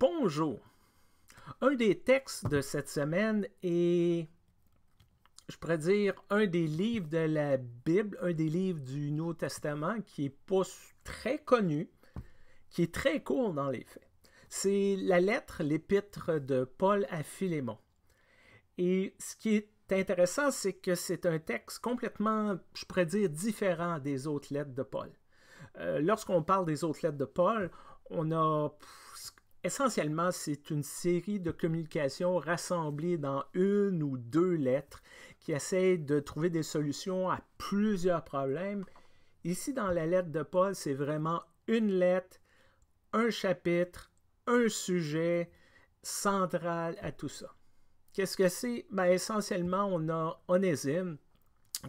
Bonjour. Un des textes de cette semaine est, je pourrais dire, un des livres de la Bible, un des livres du Nouveau Testament qui est pas très connu, qui est très court dans les faits. C'est la lettre, l'épître de Paul à Philémon. Et ce qui est intéressant, c'est que c'est un texte complètement, je pourrais dire, différent des autres lettres de Paul. Euh, lorsqu'on parle des autres lettres de Paul, on a... Essentiellement, c'est une série de communications rassemblées dans une ou deux lettres qui essayent de trouver des solutions à plusieurs problèmes. Ici, dans la lettre de Paul, c'est vraiment une lettre, un chapitre, un sujet central à tout ça. Qu'est-ce que c'est? Ben, essentiellement, on a Onésime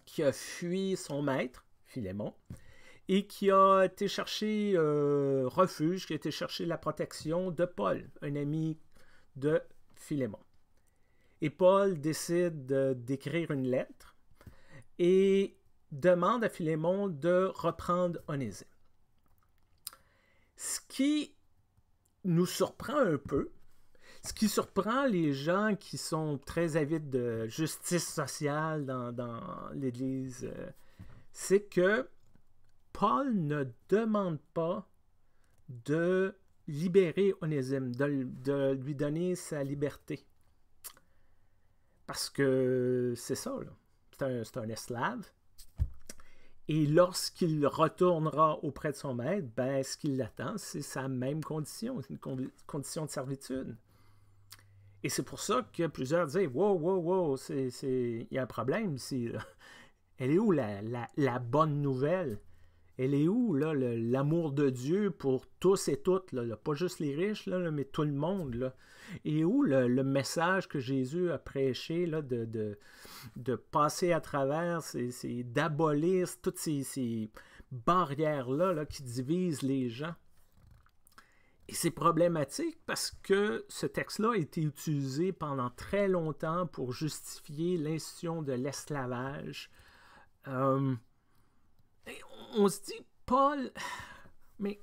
qui a fui son maître, Philémon, et qui a été chercher euh, refuge, qui a été chercher la protection de Paul, un ami de Philémon. Et Paul décide d'écrire une lettre et demande à Philémon de reprendre Onésime. Ce qui nous surprend un peu, ce qui surprend les gens qui sont très avides de justice sociale dans l'Église, euh, c'est que Paul ne demande pas de libérer Onésime, de, lui donner sa liberté. Parce que c'est ça, c'est un, esclave. Et lorsqu'il retournera auprès de son maître, ben, ce qu'il l'attend, c'est sa même condition, une condition de servitude. Et c'est pour ça que plusieurs disent Wow, wow, wow, il y a un problème ici. Elle est où la bonne nouvelle elle est où, là, l'amour de Dieu pour tous et toutes, là, pas juste les riches, là, mais tout le monde, là. Et où le, message que Jésus a prêché, là, de, de, passer à travers, d'abolir toutes ces, barrières-là là, qui divisent les gens. Et c'est problématique parce que ce texte-là a été utilisé pendant très longtemps pour justifier l'institution de l'esclavage. Euh, on se dit, Paul, mais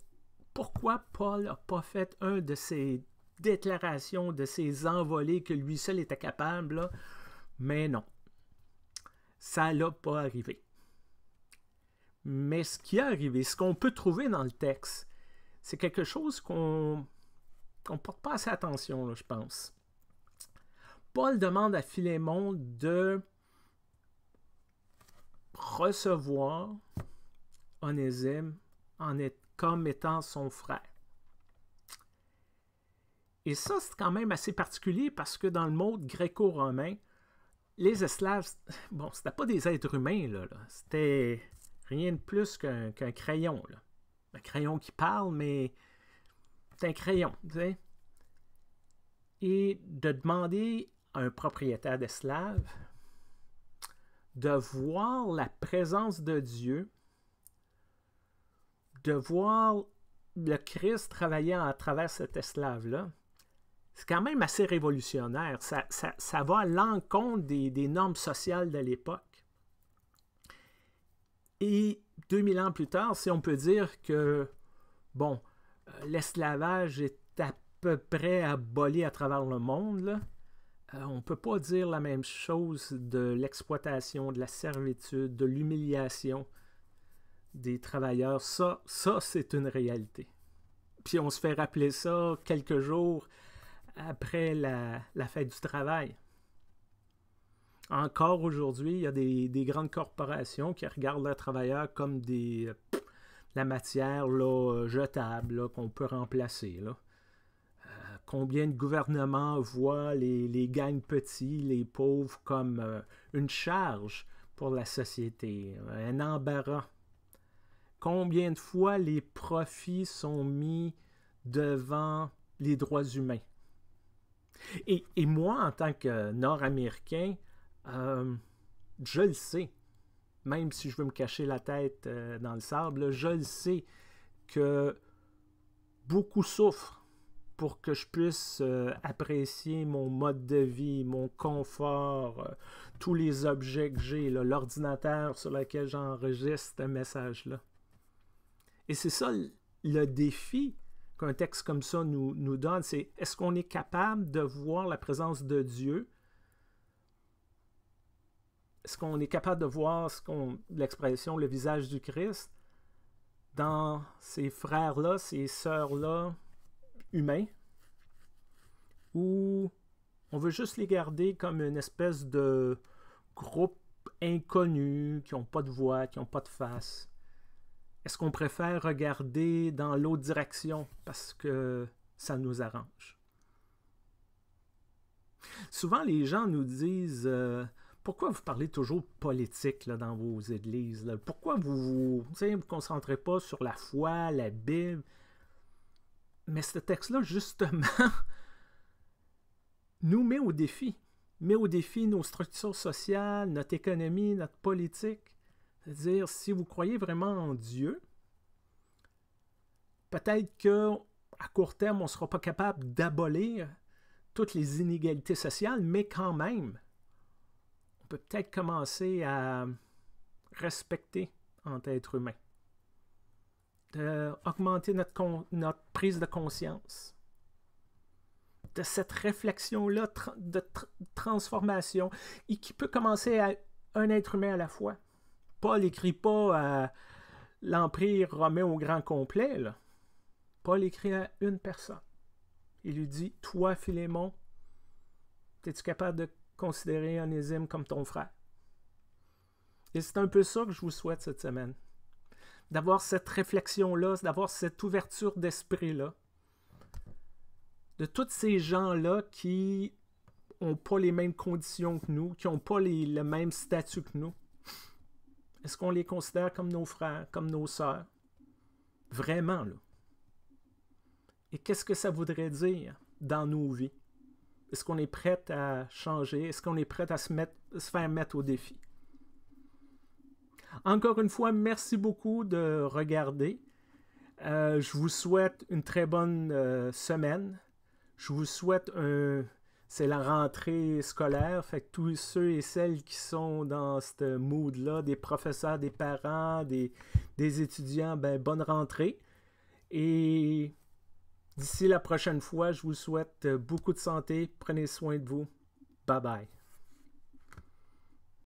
pourquoi Paul n'a pas fait un de ces déclarations, de ces envolées que lui seul était capable? Mais non, ça l'a pas arrivé. Mais ce qui est arrivé, ce qu'on peut trouver dans le texte, c'est quelque chose qu'on ne porte pas assez attention, je pense. Paul demande à Philémon de recevoir Onésime en est, comme étant son frère. Et ça, c'est quand même assez particulier parce que dans le monde gréco-romain, les esclaves, bon, c'était pas des êtres humains, là, c'était rien de plus qu'un crayon. Là. Un crayon qui parle, mais c'est un crayon, tu sais. Et de demander à un propriétaire d'esclave de voir la présence de Dieu de voir le Christ travailler à travers cet esclave-là, c'est quand même assez révolutionnaire. Ça, va à l'encontre des, normes sociales de l'époque. Et 2000 ans plus tard, si on peut dire que, bon, euh, l'esclavage est à peu près aboli à travers le monde, euh, on ne peut pas dire la même chose de l'exploitation, de la servitude, de l'humiliation, des travailleurs. Ça, ça c'est une réalité. Puis on se fait rappeler ça quelques jours après la, fête du travail. Encore aujourd'hui, il y a des, grandes corporations qui regardent leurs travailleurs comme des euh, la matière là, jetable qu'on peut remplacer. Euh, combien de gouvernements voient les, gangs petits, les pauvres, comme euh, une charge pour la société, un embarras combien de fois les profits sont mis devant les droits humains. Et, moi, en tant que Nord-Américain, euh, je le sais, même si je veux me cacher la tête euh, dans le sable, je le sais que beaucoup souffrent pour que je puisse euh, apprécier mon mode de vie, mon confort, tous les objets que j'ai, l'ordinateur sur lequel j'enregistre un message-là. Et c'est ça le défi qu'un texte comme ça nous, donne, c'est est-ce qu'on est capable de voir la présence de Dieu? Est-ce qu'on est capable de voir l'expression, le visage du Christ dans ces frères-là, ces sœurs-là humains? Ou on veut juste les garder comme une espèce de groupe inconnu, qui n'ont pas de voix, qui n'ont pas de face? Est-ce qu'on préfère regarder dans l'autre direction parce que ça nous arrange? Souvent, les gens nous disent euh, pourquoi vous parlez toujours politique dans vos églises? Pourquoi vous ne vous, vous, concentrez pas sur la foi, la Bible? Mais ce texte-là, justement, nous met au défi. Met au défi nos structures sociales, notre économie, notre politique. C'est-à-dire, si vous croyez vraiment en Dieu, peut-être qu'à court terme, on ne sera pas capable d'abolir toutes les inégalités sociales, mais quand même, on peut peut-être commencer à respecter en être humain, d'augmenter notre, prise de conscience, de cette réflexion-là de transformation, et qui peut commencer à un être humain à la fois. Paul n'écrit pas à l'Empire romain au grand complet. Paul écrit à une personne. Il lui dit Toi, Philémon, es-tu capable de considérer Onésime comme ton frère Et c'est un peu ça que je vous souhaite cette semaine. D'avoir cette réflexion-là, d'avoir cette ouverture d'esprit-là. De tous ces gens-là qui n'ont pas les mêmes conditions que nous, qui n'ont pas les, le même statut que nous. Est-ce qu'on les considère comme nos frères, comme nos sœurs? Vraiment, là. Et qu'est-ce que ça voudrait dire dans nos vies? Est-ce qu'on est prêt à changer? Est-ce qu'on est prêt à se, mettre, faire mettre au défi? Encore une fois, merci beaucoup de regarder. Euh, je vous souhaite une très bonne euh, semaine. Je vous souhaite un c'est la rentrée scolaire. Fait que tous ceux et celles qui sont dans ce mood-là, des professeurs, des parents, des, étudiants, ben bonne rentrée. Et d'ici la prochaine fois, je vous souhaite beaucoup de santé. Prenez soin de vous. Bye bye.